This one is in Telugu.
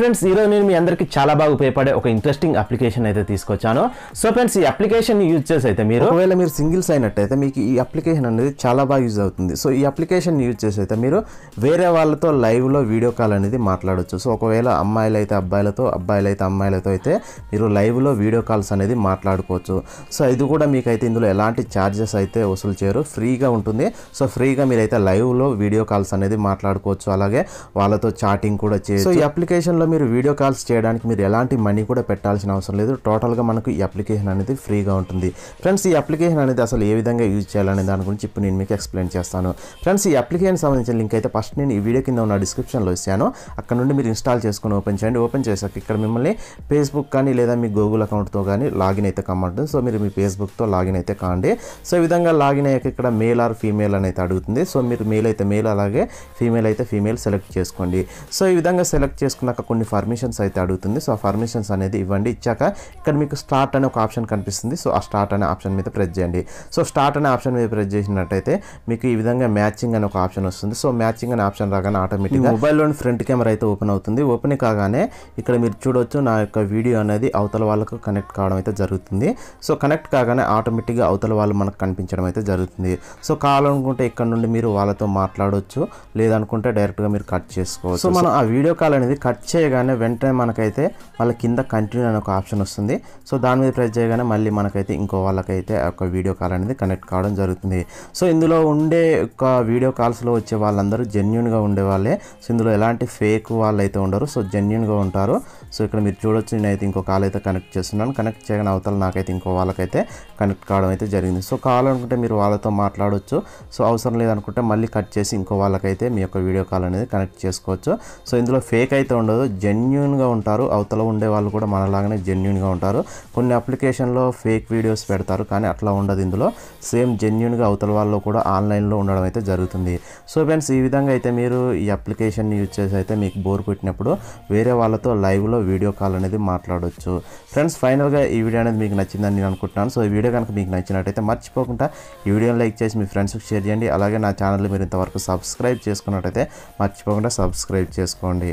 ఫ్రెండ్స్ ఈరోజు నేను మీ అందరికీ చాలా బాగా ఉపయోగపడే ఒక ఇంట్రెస్టింగ్ అప్లికేషన్ అయితే తీసుకొచ్చాను సో ఫ్రెండ్స్ ఈ అప్లికేషన్ యూజ్ చేసి అయితే మీరు ఒకవేళ మీరు సింగిల్స్ అయినట్టయితే మీకు ఈ అప్లికేషన్ అనేది చాలా బాగా యూజ్ అవుతుంది సో ఈ అప్లికేషన్ యూజ్ చేసి అయితే మీరు వేరే వాళ్ళతో లైవ్లో వీడియో కాల్ అనేది మాట్లాడవచ్చు సో ఒకవేళ అమ్మాయిలు అయితే అబ్బాయిలతో అబ్బాయిలు అయితే అమ్మాయిలతో అయితే మీరు లైవ్లో వీడియో కాల్స్ అనేది మాట్లాడుకోవచ్చు సో ఇది కూడా మీకైతే ఇందులో ఎలాంటి ఛార్జెస్ అయితే వసూలు చేయరు ఫ్రీగా ఉంటుంది సో ఫ్రీగా మీరు అయితే లైవ్లో వీడియో కాల్స్ అనేది మాట్లాడుకోవచ్చు అలాగే వాళ్ళతో చాటింగ్ కూడా చేయొచ్చు ఈ అప్లికేషన్ ఫోన్లో మీరు వీడియో కాల్స్ చేయడానికి మీరు ఎలాంటి మనీ కూడా పెట్టాల్సిన అవసరం లేదు టోటల్గా మనకు ఈ అప్లికేషన్ అనేది ఫ్రీగా ఉంటుంది ఫ్రెండ్స్ ఈ అప్లికేషన్ అనేది అసలు ఏ విధంగా యూజ్ చేయాలనే దాని గురించి ఇప్పుడు నేను మీకు ఎక్స్ప్లెయిన్ చేస్తాను ఫ్రెండ్స్ ఈ అప్లికేషన్ సంబంధించిన లింక్ అయితే ఫస్ట్ నేను ఈ వీడియో కింద ఉన్న డిస్క్రిప్షన్లో ఇస్తాను అక్కడ నుండి మీరు ఇన్స్టాల్ చేసుకుని ఓపెన్ చేయండి ఓపెన్ చేశాక ఇక్కడ మిమ్మల్ని ఫేస్బుక్ కానీ లేదా మీ గూగుల్ అకౌంట్తో కానీ లాగిన్ అయితే కమ్మంటుంది సో మీరు మీ ఫేస్బుక్తో లాగిన్ అయితే కాండి సో ఈ విధంగా లాగిన్ అయ్యాక ఇక్కడ మేల్ ఆర్ ఫీమేల్ అని అయితే అడుగుతుంది సో మీరు మేల్ అయితే మేల్ అలాగే ఫీమేల్ అయితే ఫీమేల్ సెలెక్ట్ చేసుకోండి సో ఈ విధంగా సెలెక్ట్ చేసుకున్నాక కొన్ని ఫర్మేషన్స్ అయితే అడుగుతుంది సో ఆ ఫర్మేషన్స్ అనేది ఇవ్వండి ఇచ్చాక ఇక్కడ మీకు స్టార్ట్ అనే ఒక ఆప్షన్ కనిపిస్తుంది సో ఆ స్టార్ట్ అనే ఆప్షన్ మీద ప్రెస్ చేయండి సో స్టార్ట్ అనే ఆప్షన్ మీద ప్రెస్ చేసినట్టయితే మీకు ఈ విధంగా మ్యాచింగ్ అనే ఒక ఆప్షన్ వస్తుంది సో మ్యాచింగ్ అనే ఆప్షన్ రాగానే ఆటోమేటిక్గా మొబైల్లోని ఫ్రంట్ కెమెరా అయితే ఓపెన్ అవుతుంది ఓపెన్ కాగానే ఇక్కడ మీరు చూడొచ్చు నా యొక్క వీడియో అనేది అవతల వాళ్ళకు కనెక్ట్ కావడం అయితే జరుగుతుంది సో కనెక్ట్ కాగానే ఆటోమేటిక్గా అవతల వాళ్ళు మనకు కనిపించడం అయితే జరుగుతుంది సో కావాలనుకుంటే ఇక్కడ నుండి మీరు వాళ్ళతో మాట్లాడవచ్చు లేదనుకుంటే డైరెక్ట్గా మీరు కట్ చేసుకోవచ్చు సో మనం ఆ వీడియో కాల్ అనేది కట్ చేయ చేయగానే వెంటనే మనకైతే వాళ్ళ కింద కంటిన్యూ అనే ఒక ఆప్షన్ వస్తుంది సో దాని మీద ప్రెస్ చేయగానే మళ్ళీ మనకైతే ఇంకో వాళ్ళకైతే ఒక వీడియో కాల్ అనేది కనెక్ట్ కావడం జరుగుతుంది సో ఇందులో ఉండే ఒక వీడియో కాల్స్లో వచ్చే వాళ్ళందరూ జెన్యున్గా ఉండే వాళ్ళే సో ఇందులో ఎలాంటి ఫేక్ వాళ్ళు అయితే ఉండరు సో జెన్యున్గా ఉంటారు సో ఇక్కడ మీరు చూడొచ్చు నేనైతే ఇంకో కాల్ అయితే కనెక్ట్ చేస్తున్నాను కనెక్ట్ చేయగానే అవతల నాకైతే ఇంకో వాళ్ళకైతే కనెక్ట్ కావడం అయితే జరిగింది సో అనుకుంటే మీరు వాళ్ళతో మాట్లాడవచ్చు సో అవసరం లేదనుకుంటే మళ్ళీ కట్ చేసి ఇంకో వాళ్ళకైతే మీ యొక్క వీడియో కాల్ అనేది కనెక్ట్ చేసుకోవచ్చు సో ఇందులో ఫేక్ అయితే ఉండదు జెన్యున్గా ఉంటారు అవతల ఉండే వాళ్ళు కూడా మనలాగానే జెన్యున్గా ఉంటారు కొన్ని అప్లికేషన్లో ఫేక్ వీడియోస్ పెడతారు కానీ అట్లా ఉండదు ఇందులో సేమ్ జెన్యున్గా అవతల వాళ్ళు కూడా ఆన్లైన్లో ఉండడం అయితే జరుగుతుంది సో ఫ్రెండ్స్ ఈ విధంగా అయితే మీరు ఈ అప్లికేషన్ యూజ్ చేసి అయితే మీకు బోర్ పెట్టినప్పుడు వేరే వాళ్ళతో లైవ్లో వీడియో కాల్ అనేది మాట్లాడవచ్చు ఫ్రెండ్స్ ఫైనల్గా ఈ వీడియో అనేది మీకు నచ్చిందని నేను అనుకుంటున్నాను సో ఈ వీడియో కనుక మీకు నచ్చినట్టయితే మర్చిపోకుండా ఈ వీడియోని లైక్ చేసి మీ ఫ్రెండ్స్కి షేర్ చేయండి అలాగే నా ఛానల్ మీరు ఇంతవరకు సబ్స్క్రైబ్ చేసుకున్నట్టయితే మర్చిపోకుండా సబ్స్క్రైబ్ చేసుకోండి